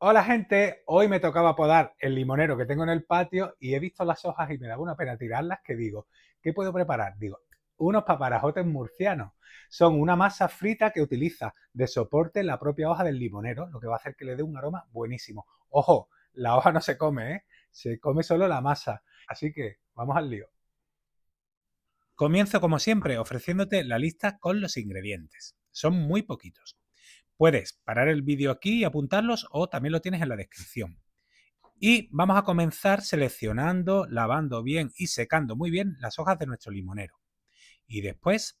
Hola gente, hoy me tocaba podar el limonero que tengo en el patio y he visto las hojas y me da una pena tirarlas que digo, ¿qué puedo preparar? Digo, unos paparajotes murcianos. Son una masa frita que utiliza de soporte la propia hoja del limonero, lo que va a hacer que le dé un aroma buenísimo. Ojo, la hoja no se come, ¿eh? se come solo la masa. Así que vamos al lío. Comienzo como siempre ofreciéndote la lista con los ingredientes. Son muy poquitos. Puedes parar el vídeo aquí y apuntarlos o también lo tienes en la descripción. Y vamos a comenzar seleccionando, lavando bien y secando muy bien las hojas de nuestro limonero. Y después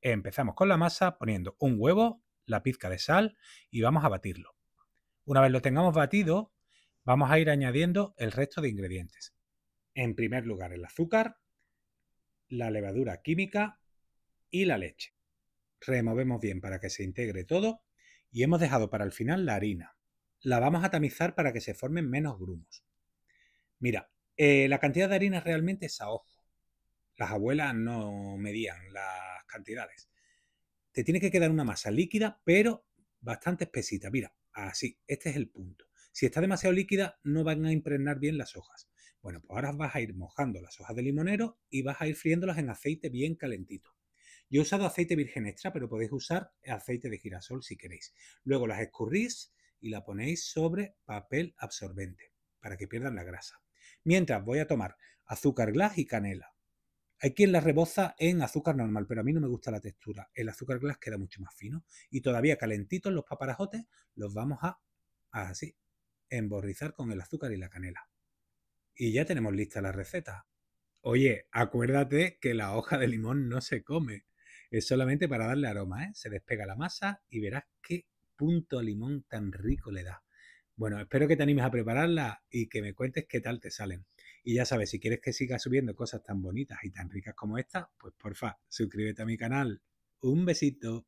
empezamos con la masa poniendo un huevo, la pizca de sal y vamos a batirlo. Una vez lo tengamos batido, vamos a ir añadiendo el resto de ingredientes. En primer lugar el azúcar, la levadura química y la leche. Removemos bien para que se integre todo y hemos dejado para el final la harina. La vamos a tamizar para que se formen menos grumos. Mira, eh, la cantidad de harina realmente es a ojo. Las abuelas no medían las cantidades. Te tiene que quedar una masa líquida, pero bastante espesita. Mira, así, este es el punto. Si está demasiado líquida, no van a impregnar bien las hojas. Bueno, pues ahora vas a ir mojando las hojas de limonero y vas a ir friéndolas en aceite bien calentito. Yo he usado aceite virgen extra, pero podéis usar aceite de girasol si queréis. Luego las escurrís y la ponéis sobre papel absorbente para que pierdan la grasa. Mientras voy a tomar azúcar glass y canela. Hay quien la reboza en azúcar normal, pero a mí no me gusta la textura. El azúcar glass queda mucho más fino y todavía calentitos los paparajotes los vamos a, a así emborrizar con el azúcar y la canela. Y ya tenemos lista la receta. Oye, acuérdate que la hoja de limón no se come. Es solamente para darle aroma, ¿eh? Se despega la masa y verás qué punto limón tan rico le da. Bueno, espero que te animes a prepararla y que me cuentes qué tal te salen. Y ya sabes, si quieres que siga subiendo cosas tan bonitas y tan ricas como esta, pues porfa, suscríbete a mi canal. Un besito.